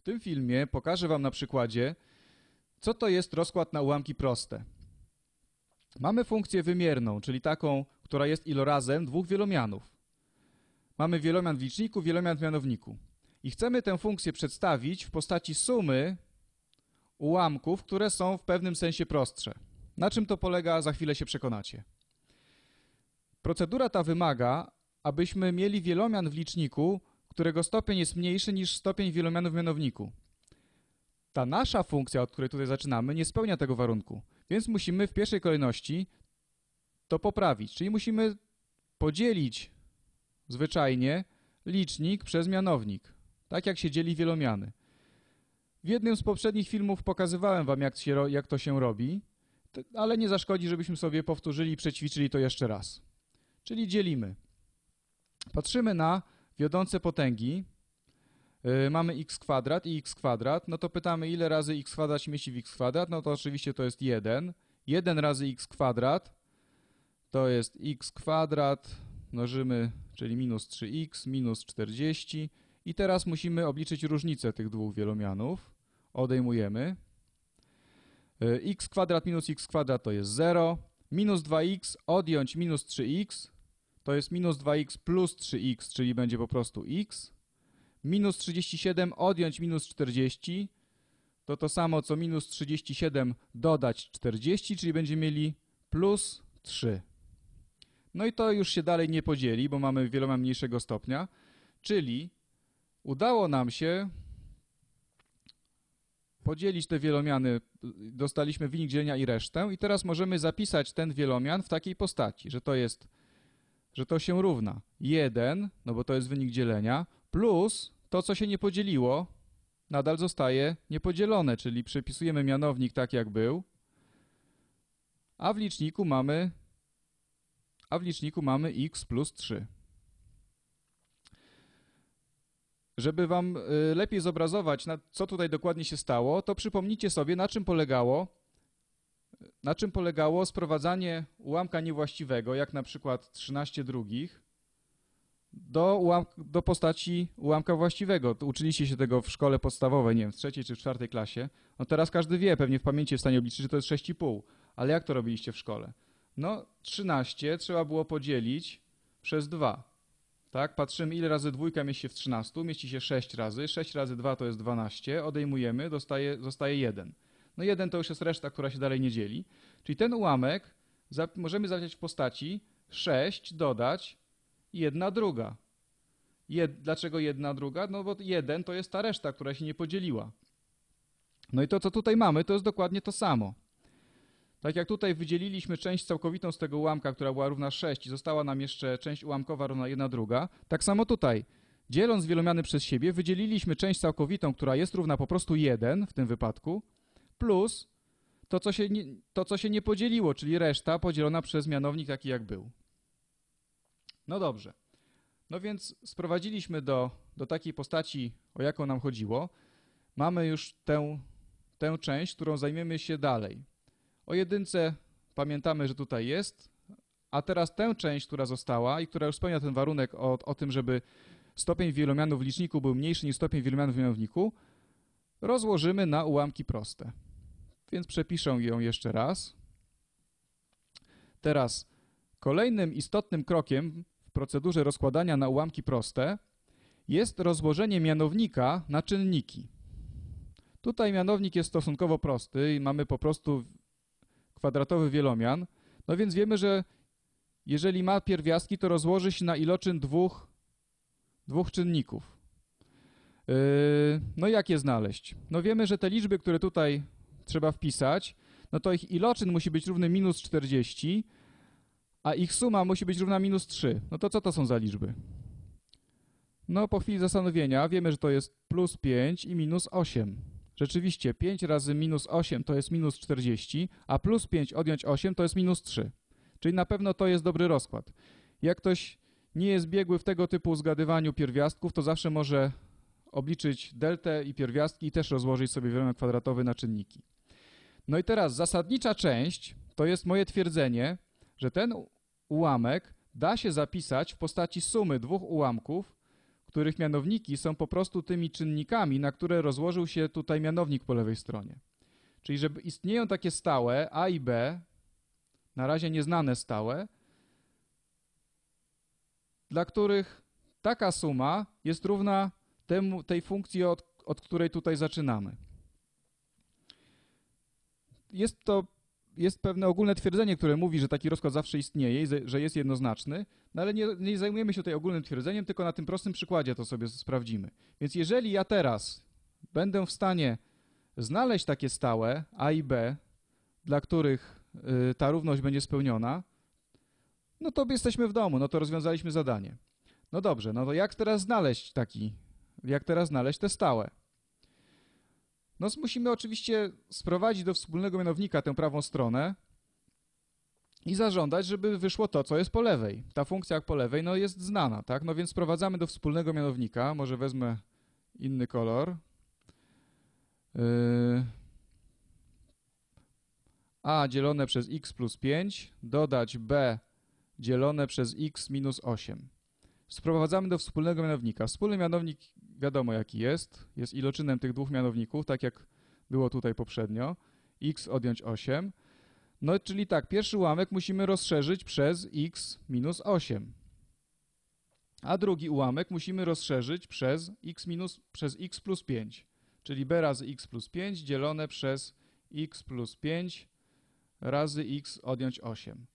W tym filmie pokażę Wam na przykładzie, co to jest rozkład na ułamki proste. Mamy funkcję wymierną, czyli taką, która jest ilorazem dwóch wielomianów. Mamy wielomian w liczniku, wielomian w mianowniku. I chcemy tę funkcję przedstawić w postaci sumy ułamków, które są w pewnym sensie prostsze. Na czym to polega, za chwilę się przekonacie. Procedura ta wymaga, abyśmy mieli wielomian w liczniku którego stopień jest mniejszy niż stopień wielomianu w mianowniku. Ta nasza funkcja, od której tutaj zaczynamy, nie spełnia tego warunku, więc musimy w pierwszej kolejności to poprawić, czyli musimy podzielić zwyczajnie licznik przez mianownik, tak jak się dzieli wielomiany. W jednym z poprzednich filmów pokazywałem wam, jak, się, jak to się robi, ale nie zaszkodzi, żebyśmy sobie powtórzyli i przećwiczyli to jeszcze raz. Czyli dzielimy. Patrzymy na wiodące potęgi, y, mamy x kwadrat i x kwadrat, no to pytamy ile razy x kwadrat się mieści w x kwadrat, no to oczywiście to jest 1. 1 razy x kwadrat to jest x kwadrat mnożymy, czyli minus 3x, minus 40 i teraz musimy obliczyć różnicę tych dwóch wielomianów. Odejmujemy. Y, x kwadrat minus x kwadrat to jest 0, minus 2x odjąć minus 3x to jest minus 2x plus 3x, czyli będzie po prostu x. Minus 37 odjąć minus 40 to to samo co minus 37 dodać 40, czyli będziemy mieli plus 3. No i to już się dalej nie podzieli, bo mamy wieloma mniejszego stopnia, czyli udało nam się podzielić te wielomiany, dostaliśmy wynik dzielenia i resztę i teraz możemy zapisać ten wielomian w takiej postaci, że to jest że to się równa 1, no bo to jest wynik dzielenia, plus to, co się nie podzieliło, nadal zostaje niepodzielone, czyli przepisujemy mianownik tak, jak był, a w liczniku mamy, a w liczniku mamy x plus 3. Żeby wam y, lepiej zobrazować, co tutaj dokładnie się stało, to przypomnijcie sobie, na czym polegało na czym polegało sprowadzanie ułamka niewłaściwego, jak na przykład 13 drugich, do, do postaci ułamka właściwego. Uczyliście się tego w szkole podstawowej, nie wiem, w trzeciej czy w czwartej klasie. No teraz każdy wie, pewnie w pamięci w stanie obliczyć, że to jest 6,5. Ale jak to robiliście w szkole? No 13 trzeba było podzielić przez 2. Tak, patrzymy ile razy dwójka mieści się w 13, mieści się 6 razy, 6 razy 2 to jest 12, odejmujemy, dostaje, zostaje 1. No jeden to już jest reszta, która się dalej nie dzieli. Czyli ten ułamek możemy zawrzeć w postaci 6 dodać 1 druga. Jed, dlaczego 1 druga? No bo 1 to jest ta reszta, która się nie podzieliła. No i to, co tutaj mamy, to jest dokładnie to samo. Tak jak tutaj wydzieliliśmy część całkowitą z tego ułamka, która była równa 6 i została nam jeszcze część ułamkowa równa 1 druga, tak samo tutaj. Dzieląc wielomiany przez siebie, wydzieliliśmy część całkowitą, która jest równa po prostu 1 w tym wypadku, plus to co, się nie, to, co się nie podzieliło, czyli reszta podzielona przez mianownik taki, jak był. No dobrze. No więc sprowadziliśmy do, do takiej postaci, o jaką nam chodziło. Mamy już tę, tę część, którą zajmiemy się dalej. O jedynce pamiętamy, że tutaj jest, a teraz tę część, która została i która już spełnia ten warunek o, o tym, żeby stopień wielomianu w liczniku był mniejszy niż stopień wielomianu w mianowniku, rozłożymy na ułamki proste więc przepiszę ją jeszcze raz. Teraz kolejnym istotnym krokiem w procedurze rozkładania na ułamki proste jest rozłożenie mianownika na czynniki. Tutaj mianownik jest stosunkowo prosty i mamy po prostu kwadratowy wielomian. No więc wiemy, że jeżeli ma pierwiastki, to rozłoży się na iloczyn dwóch, dwóch czynników. Yy, no jak je znaleźć? No wiemy, że te liczby, które tutaj trzeba wpisać, no to ich iloczyn musi być równy minus 40, a ich suma musi być równa minus 3. No to co to są za liczby? No po chwili zastanowienia wiemy, że to jest plus 5 i minus 8. Rzeczywiście 5 razy minus 8 to jest minus 40, a plus 5 odjąć 8 to jest minus 3. Czyli na pewno to jest dobry rozkład. Jak ktoś nie jest biegły w tego typu zgadywaniu pierwiastków, to zawsze może obliczyć deltę i pierwiastki i też rozłożyć sobie wielemek kwadratowy na czynniki. No i teraz zasadnicza część to jest moje twierdzenie, że ten ułamek da się zapisać w postaci sumy dwóch ułamków, których mianowniki są po prostu tymi czynnikami, na które rozłożył się tutaj mianownik po lewej stronie. Czyli że istnieją takie stałe A i B, na razie nieznane stałe, dla których taka suma jest równa temu, tej funkcji, od, od której tutaj zaczynamy jest to jest pewne ogólne twierdzenie, które mówi, że taki rozkład zawsze istnieje i że jest jednoznaczny, no ale nie, nie zajmujemy się tutaj ogólnym twierdzeniem, tylko na tym prostym przykładzie to sobie sprawdzimy. Więc jeżeli ja teraz będę w stanie znaleźć takie stałe A i B, dla których y, ta równość będzie spełniona, no to jesteśmy w domu, no to rozwiązaliśmy zadanie. No dobrze, no to jak teraz znaleźć taki, jak teraz znaleźć te stałe? No musimy oczywiście sprowadzić do wspólnego mianownika tę prawą stronę i zażądać, żeby wyszło to, co jest po lewej. Ta funkcja jak po lewej no jest znana, tak? No więc sprowadzamy do wspólnego mianownika, może wezmę inny kolor. Yy. A dzielone przez x plus 5, dodać b dzielone przez x minus 8. Sprowadzamy do wspólnego mianownika. Wspólny mianownik wiadomo jaki jest, jest iloczynem tych dwóch mianowników, tak jak było tutaj poprzednio, x odjąć 8. No czyli tak, pierwszy ułamek musimy rozszerzyć przez x minus 8. A drugi ułamek musimy rozszerzyć przez x, minus, przez x plus 5, czyli b razy x plus 5 dzielone przez x plus 5 razy x odjąć 8.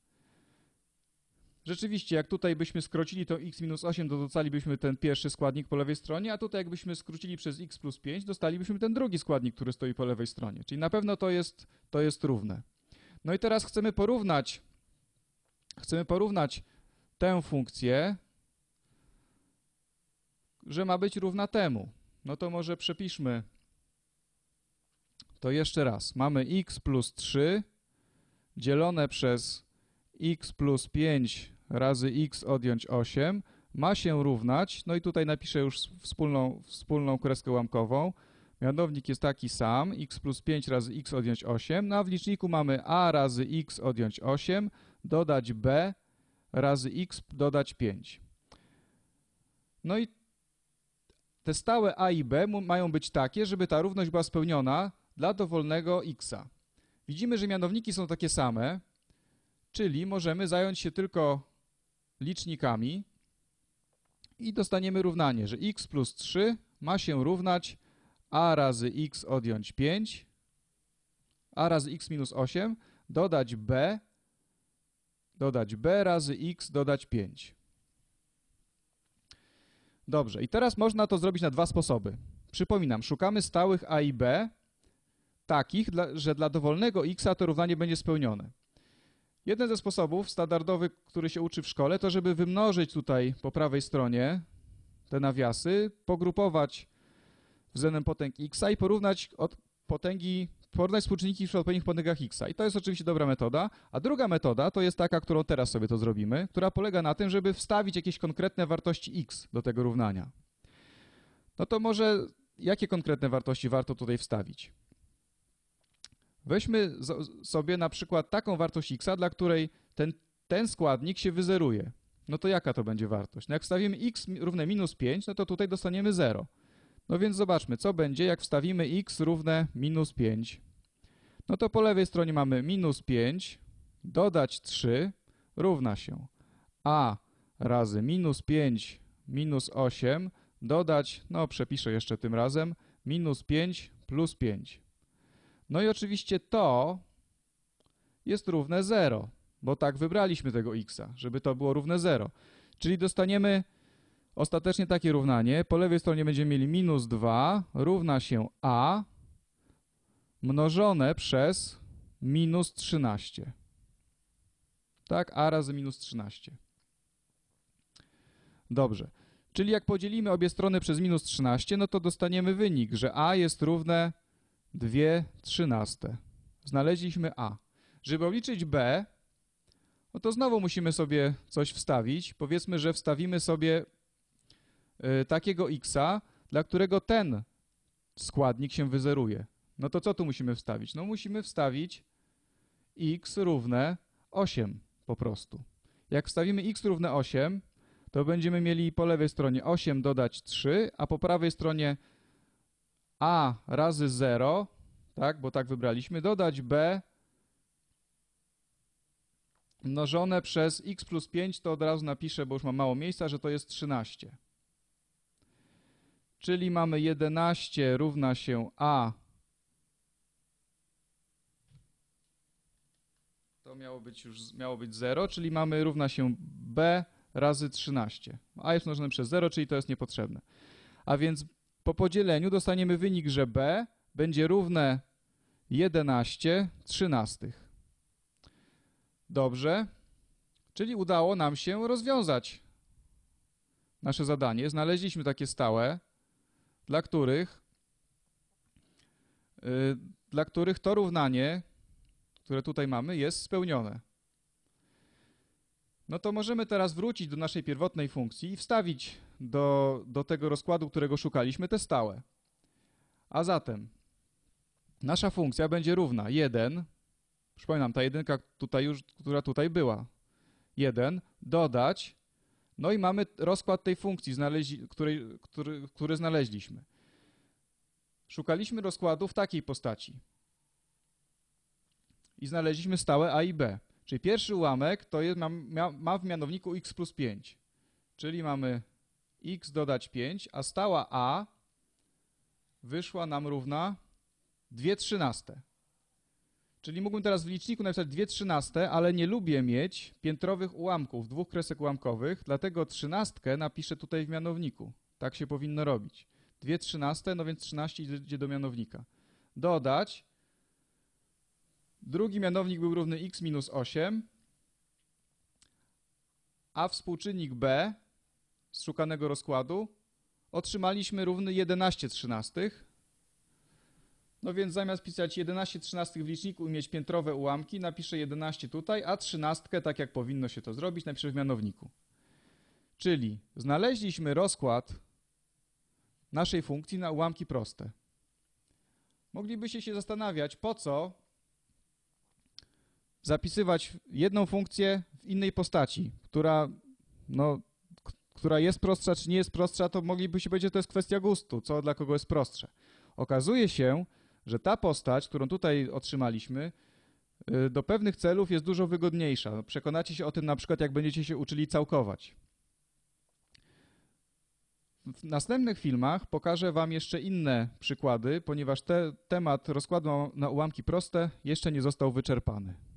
Rzeczywiście, jak tutaj byśmy skrócili to x minus 8, to dostalibyśmy ten pierwszy składnik po lewej stronie, a tutaj jakbyśmy skrócili przez x plus 5, dostalibyśmy ten drugi składnik, który stoi po lewej stronie. Czyli na pewno to jest, to jest równe. No i teraz chcemy porównać, chcemy porównać tę funkcję, że ma być równa temu. No to może przepiszmy to jeszcze raz. Mamy x plus 3 dzielone przez x plus 5 razy x odjąć 8 ma się równać, no i tutaj napiszę już wspólną, wspólną kreskę łamkową, mianownik jest taki sam, x plus 5 razy x odjąć 8, no a w liczniku mamy a razy x odjąć 8, dodać b razy x dodać 5. No i te stałe a i b mają być takie, żeby ta równość była spełniona dla dowolnego x'a. Widzimy, że mianowniki są takie same, czyli możemy zająć się tylko licznikami i dostaniemy równanie, że x plus 3 ma się równać a razy x odjąć 5, a razy x minus 8, dodać b, dodać b razy x, dodać 5. Dobrze, i teraz można to zrobić na dwa sposoby. Przypominam, szukamy stałych a i b, takich, że dla dowolnego x to równanie będzie spełnione. Jeden ze sposobów standardowy, który się uczy w szkole, to żeby wymnożyć tutaj po prawej stronie te nawiasy, pogrupować względem potęg x i porównać od potęgi, porównać współczynniki przy odpowiednich potęgach x. I to jest oczywiście dobra metoda. A druga metoda to jest taka, którą teraz sobie to zrobimy, która polega na tym, żeby wstawić jakieś konkretne wartości x do tego równania. No to może jakie konkretne wartości warto tutaj wstawić? Weźmy sobie na przykład taką wartość x, dla której ten, ten składnik się wyzeruje. No to jaka to będzie wartość? No jak wstawimy x równe minus 5, no to tutaj dostaniemy 0. No więc zobaczmy, co będzie, jak wstawimy x równe minus 5. No to po lewej stronie mamy minus 5, dodać 3 równa się a razy minus 5 minus 8 dodać, no przepiszę jeszcze tym razem, minus 5 plus 5. No i oczywiście to jest równe 0, bo tak wybraliśmy tego x, żeby to było równe 0. Czyli dostaniemy ostatecznie takie równanie. Po lewej stronie będziemy mieli minus 2 równa się a mnożone przez minus 13. Tak, a razy minus 13. Dobrze. Czyli jak podzielimy obie strony przez minus 13, no to dostaniemy wynik, że a jest równe dwie trzynaste. Znaleźliśmy A. Żeby obliczyć B, no to znowu musimy sobie coś wstawić. Powiedzmy, że wstawimy sobie y, takiego x, dla którego ten składnik się wyzeruje. No to co tu musimy wstawić? No musimy wstawić x równe 8 po prostu. Jak wstawimy x równe 8, to będziemy mieli po lewej stronie 8 dodać 3, a po prawej stronie a razy 0, tak, bo tak wybraliśmy, dodać b mnożone przez x plus 5, to od razu napiszę, bo już mam mało miejsca, że to jest 13. Czyli mamy 11 równa się a, to miało być już miało być 0, czyli mamy równa się b razy 13. A jest mnożone przez 0, czyli to jest niepotrzebne. A więc po podzieleniu dostaniemy wynik, że b będzie równe 11 trzynastych. Dobrze, czyli udało nam się rozwiązać nasze zadanie. Znaleźliśmy takie stałe, dla których, y, dla których to równanie, które tutaj mamy, jest spełnione no to możemy teraz wrócić do naszej pierwotnej funkcji i wstawić do, do tego rozkładu, którego szukaliśmy, te stałe. A zatem nasza funkcja będzie równa 1, przypominam, ta jedynka tutaj już, która tutaj była, 1, dodać, no i mamy rozkład tej funkcji, znaleźli, której, który, który znaleźliśmy. Szukaliśmy rozkładu w takiej postaci i znaleźliśmy stałe a i b. Czyli pierwszy ułamek to jest, ma, ma w mianowniku x plus 5. Czyli mamy x dodać 5, a stała a wyszła nam równa 2 trzynaste. Czyli mógłbym teraz w liczniku napisać 2 trzynaste, ale nie lubię mieć piętrowych ułamków, dwóch kresek ułamkowych, dlatego trzynastkę napiszę tutaj w mianowniku. Tak się powinno robić. 2 trzynaste, no więc 13 idzie do mianownika. Dodać Drugi mianownik był równy x minus 8, a współczynnik b z szukanego rozkładu otrzymaliśmy równy 11 trzynastych. No więc zamiast pisać 11 trzynastych w liczniku i mieć piętrowe ułamki, napiszę 11 tutaj, a trzynastkę, tak jak powinno się to zrobić, napiszę w mianowniku. Czyli znaleźliśmy rozkład naszej funkcji na ułamki proste. Moglibyście się zastanawiać, po co zapisywać jedną funkcję w innej postaci, która, no, która jest prostsza czy nie jest prostsza, to mogliby powiedzieć, że to jest kwestia gustu, co dla kogo jest prostsze. Okazuje się, że ta postać, którą tutaj otrzymaliśmy, y, do pewnych celów jest dużo wygodniejsza. Przekonacie się o tym na przykład, jak będziecie się uczyli całkować. W następnych filmach pokażę Wam jeszcze inne przykłady, ponieważ te, temat rozkładu na ułamki proste jeszcze nie został wyczerpany.